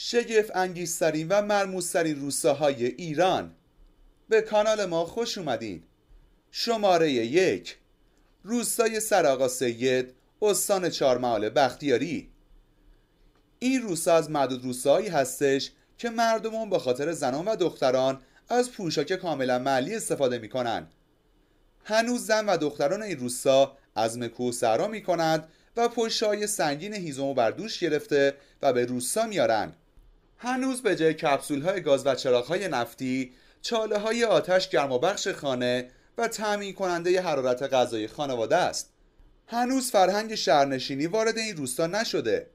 شگفت انگیزترین و مرموزترین روستاهای ایران به کانال ما خوش اومدین شماره یک روستای سراغا سید استان چارمعال بختیاری این روستا از معدود روستایی هستش که مردمون به خاطر زنان و دختران از پوشاک کاملا محلی استفاده میکنن هنوز زن و دختران این روستا از مکو سرا میکنند و پوشای سنگین هیزمو بر بردوش گرفته و به روستا میارن هنوز به جای کپسول های گاز و چراغ های نفتی چاله های آتش گرم و بخش خانه و تأمین کننده حرارت غذای خانواده است هنوز فرهنگ شهرنشینی وارد این روستا نشده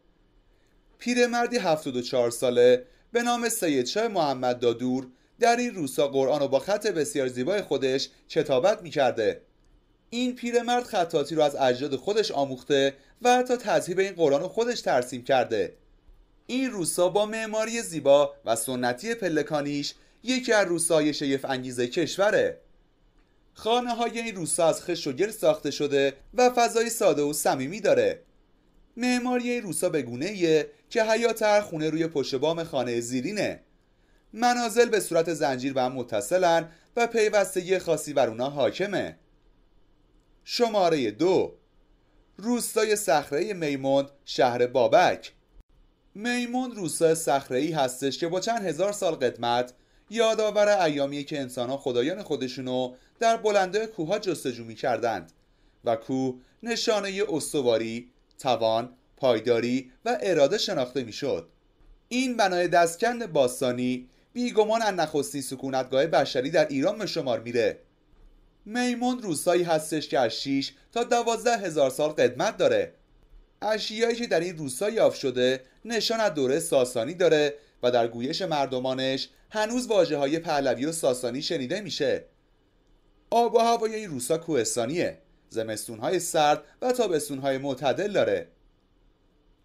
پیرمردی 74 ساله به نام سید محمد دادور در این روستا قرآن و با خط بسیار زیبای خودش کتابت میکرده این پیرمرد خطاتی رو از اجداد خودش آموخته و حتی تذهیب این قرآن رو خودش ترسیم کرده این روسا با معماری زیبا و سنتی پلکانیش یکی از روسای شیف انگیز کشوره خانه های این روسا از خش و گل ساخته شده و فضای ساده و صمیمی داره معماری این روسا به گونه که حیات هر خونه روی پشت بام خانه زیرینه منازل به صورت زنجیر به هم متصلن و پیوستگی خاصی بر اونا حاکمه شماره دو روستای صخره میموند شهر بابک میمون روستای ای هستش که با چند هزار سال قدمت یادآور ایامی که انسانها خدایان خودشونو در بلنده ها جستجو میکردند و کوه نشانه استواری، توان، پایداری و اراده شناخته میشد. این بنای دستکند باستانی بیگمان از نخستین سکونتگاه بشری در ایران به شمار میره. میمون روستایی هستش که از 6 تا 12 هزار سال قدمت داره. اشیایی که در این روستا یافت شده نشان از دوره ساسانی داره و در گویش مردمانش هنوز واجه های پهلوی و ساسانی شنیده میشه آب و هوای این روسا کوهستانیه زمستون های سرد و تابستون های معتدل داره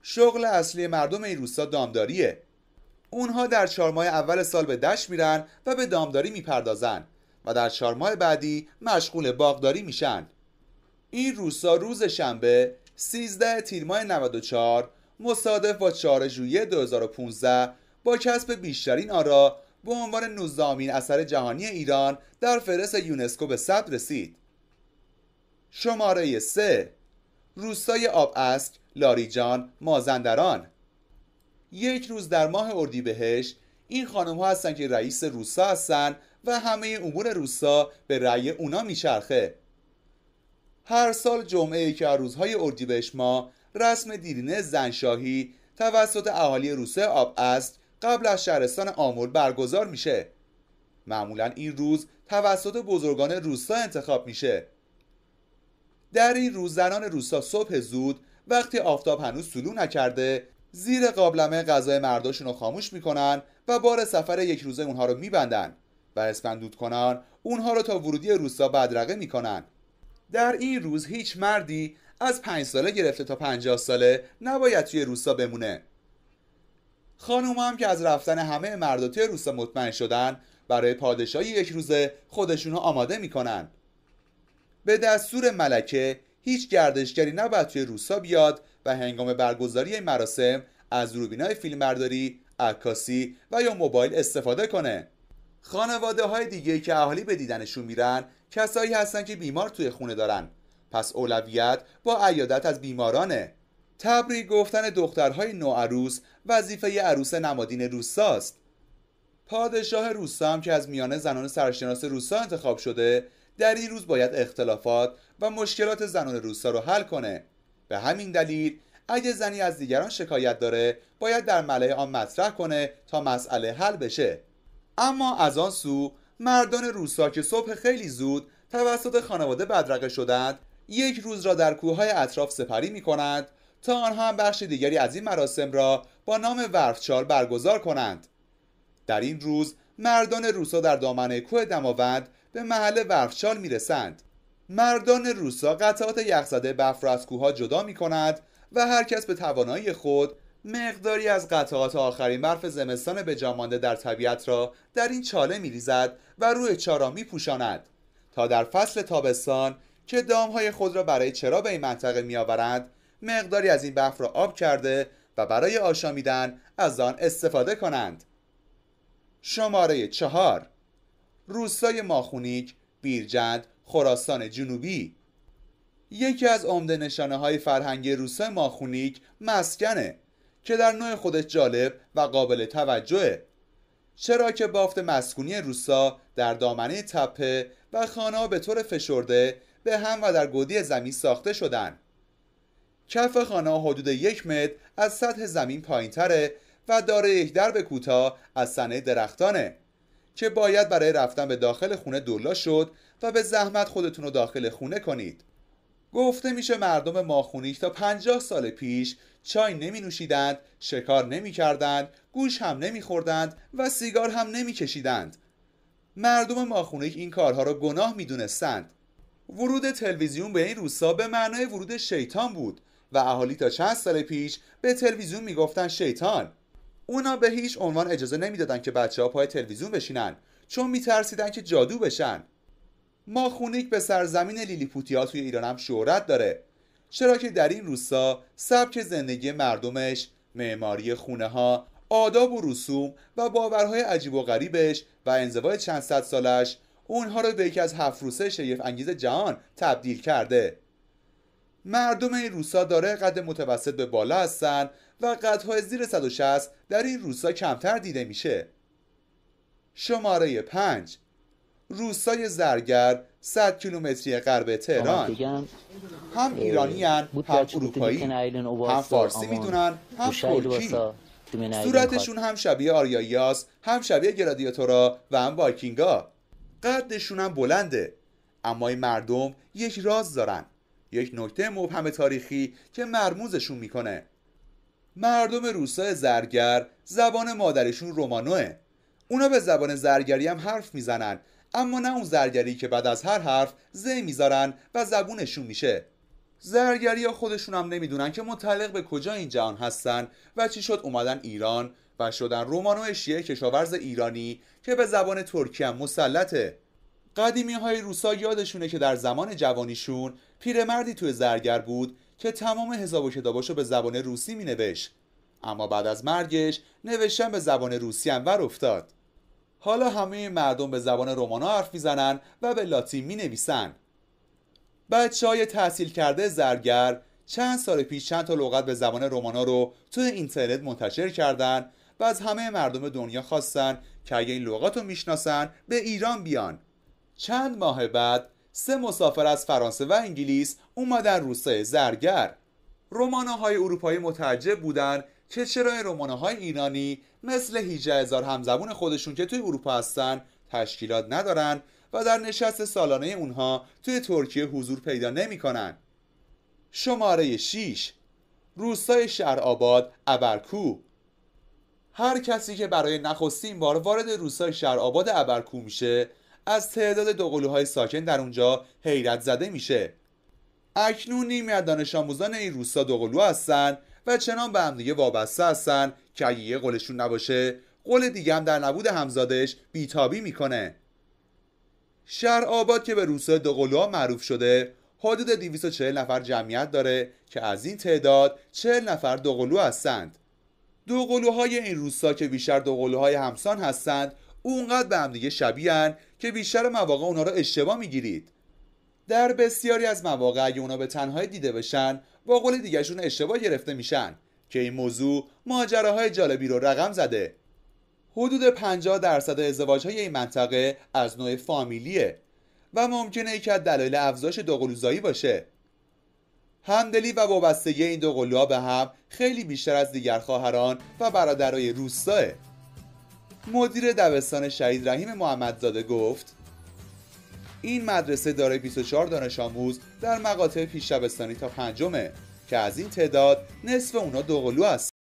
شغل اصلی مردم این روسا دامداریه اونها در چهار ماه اول سال به دشت میرن و به دامداری میپردازن و در چهار ماه بعدی مشغول باغداری میشن این روسا روز شنبه 13 تیر ماه 94 مصادف با 4 ژوئیه 2015 با کسب بیشترین آرا به عنوان نوزامین اثر جهانی ایران در فهرست یونسکو به ثبت رسید. شماره 3 روستای آب اسک، لاریجان، مازندران یک روز در ماه اردیبهشت این خانم ها هستن که رئیس روسا هستن و همه امور روسا به رأی اونا میچرخه هر سال جمعه که از روزهای اردیبهشت ما رسم دیرینه زنشاهی توسط اهالی روسه آب است قبل از شهرستان آمول برگزار میشه معمولا این روز توسط بزرگان روسا انتخاب میشه در این روز زنان روستا صبح زود وقتی آفتاب هنوز طلوع نکرده زیر قابلمه غذای مرداشون خاموش میکنن و بار سفر یک روزه اونها رو میبندن و اسپندود کنن اونها رو تا ورودی روستا بدرقه میکنن در این روز هیچ مردی از پنج ساله گرفته تا 50 ساله نباید توی روسا بمونه خانوم هم که از رفتن همه مردا توی روستا مطمئن شدن برای پادشاهی یک روزه رو آماده میکنن به دستور ملکه هیچ گردشگری نباید توی روسا بیاد و هنگام برگزاری این مراسم از روبینای فیلمبرداری عکاسی و یا موبایل استفاده کنه خانواده های دیگه که اهالی به دیدنشون میرن کسایی هستن که بیمار توی خونه دارن پس اولویت با عیادت از بیمارانه تبری گفتن دخترهای نوعروس وظیفه عروس نمادین روساست. پادشاه روستا هم که از میان زنان سرشناس روسا انتخاب شده در این روز باید اختلافات و مشکلات زنان روسا رو حل کنه به همین دلیل اگه زنی از دیگران شکایت داره باید در مله آن مطرح کنه تا مسئله حل بشه اما از آن سو مردان روسا که صبح خیلی زود توسط خانواده بدرقه شدند یک روز را در کوههای اطراف سپری می کند تا آنها هم بخش دیگری از این مراسم را با نام ورفچال برگزار کنند در این روز مردان روسا در دامنه کوه دماوند به محل ورفچال می رسند مردان روسا قطعات یخزده بفر از کوه جدا می کند و هر کس به توانایی خود مقداری از قطعات آخرین برف زمستان به جامانده در طبیعت را در این چاله می ریزد و روی چا می پوشاند تا در فصل تابستان که دامهای خود را برای چرا به این منطقه آورند، مقداری از این برف را آب کرده و برای آشامیدن از آن استفاده کنند شماره چهار روسای ماخونیک بیرجند خراسان جنوبی یکی از عمده نشانه های فرهنگ روسای ماخونیک مسکنه که در نوع خودش جالب و قابل توجهه چرا که بافت مسکونی روسا در دامنه تپه و خانه به طور فشرده به هم و در گودی زمین ساخته شدن کف خانه حدود یک متر از سطح زمین پایین تره و داره یک درب کوتاه از سنه درختانه که باید برای رفتن به داخل خونه دولا شد و به زحمت خودتون رو داخل خونه کنید گفته میشه مردم ماخونیک تا 50 سال پیش چای نمی نوشیدند، شکار نمی کردند، گوش هم نمی خوردند و سیگار هم نمی کشیدند. مردم ماخونیک این کارها را گناه می دونستند. ورود تلویزیون به این روستا به معنای ورود شیطان بود و اهالی تا چند سال پیش به تلویزیون میگفتن شیطان اونا به هیچ عنوان اجازه نمیدادن که بچه ها پای تلویزیون بشینن چون میترسیدن که جادو بشن ما خونیک به سرزمین لیلیپوتیا توی ایران هم شهرت داره چرا که در این روستا سبک زندگی مردمش معماری خونه ها آداب و رسوم و باورهای عجیب و غریبش و انزوای چند صد سالش اونها رو به یکی از هفت روسه شگفت انگیز جهان تبدیل کرده مردم این روسا داره قد متوسط به بالا هستن و قدهای زیر 160 در این روسا کمتر دیده میشه شماره 5 روسای زرگر 100 کیلومتری غرب تهران هم هن، هم اروپایی هم فارسی میدونن هم ترکی صورتشون هم شبیه آریایی هم شبیه گرادیاتورا و هم وایکینگا قدشون هم بلنده اما این مردم یک راز دارن یک نکته مبهم تاریخی که مرموزشون میکنه مردم روسای زرگر زبان مادرشون رومانوه اونا به زبان زرگری هم حرف میزنن اما نه اون زرگری که بعد از هر حرف زه میذارن و زبونشون میشه زرگری ها خودشون هم نمیدونن که متعلق به کجا این جهان هستن و چی شد اومدن ایران و شدن اشیه کشاورز ایرانی که به زبان ترکی هم مسلطه قدیمی های روسا یادشونه که در زمان جوانیشون پیرمردی توی زرگر بود که تمام حساب و کتاباشو به زبان روسی مینوشت اما بعد از مرگش نوشتن به زبان روسی هم ور افتاد حالا همه مردم به زبان رومانا حرف زنن و به لاتین می نویسن بچه های تحصیل کرده زرگر چند سال پیش چند تا لغت به زبان رومانو رو توی اینترنت منتشر کردن و از همه مردم دنیا خواستن که اگه این لغات رو میشناسن به ایران بیان چند ماه بعد سه مسافر از فرانسه و انگلیس اومدن روستای زرگر های اروپایی متعجب بودن که چرا های ایرانی مثل هیجه هزار همزبون خودشون که توی اروپا هستن تشکیلات ندارن و در نشست سالانه اونها توی ترکیه حضور پیدا نمیکنن. شماره 6 روستای شهر آباد ابرکو هر کسی که برای نخستین بار وارد روستای شهرآباد ابرکو میشه از تعداد دوقلوهای ساکن در اونجا حیرت زده میشه اکنون نیمی از دانش آموزان این روستا دوقلو هستن و چنان به همدیگه وابسته هستن که اگه یه قلشون نباشه قول دیگه هم در نبود همزادش بیتابی میکنه شهر آباد که به روستای دوقلوها معروف شده حدود 240 نفر جمعیت داره که از این تعداد 40 نفر دوقلو هستند قلوهای این روستا که بیشتر قلوهای همسان هستند اونقدر به همدیگه شبیهن که بیشتر مواقع اونا رو اشتباه میگیرید در بسیاری از مواقع اگه اونا به تنهایی دیده بشن با قول دیگرشون اشتباه گرفته میشن که این موضوع ماجراهای جالبی رو رقم زده حدود 50 درصد ازدواج های این منطقه از نوع فامیلیه و ممکنه یکی از دلایل افزایش دوقلوزایی باشه همدلی و وابستگی این دو قلوها به هم خیلی بیشتر از دیگر خواهران و برادرای روستاه مدیر دبستان شهید رحیم محمدزاده گفت این مدرسه داره 24 دانش آموز در مقاطع پیش دبستانی تا پنجمه که از این تعداد نصف اونا دوقلو است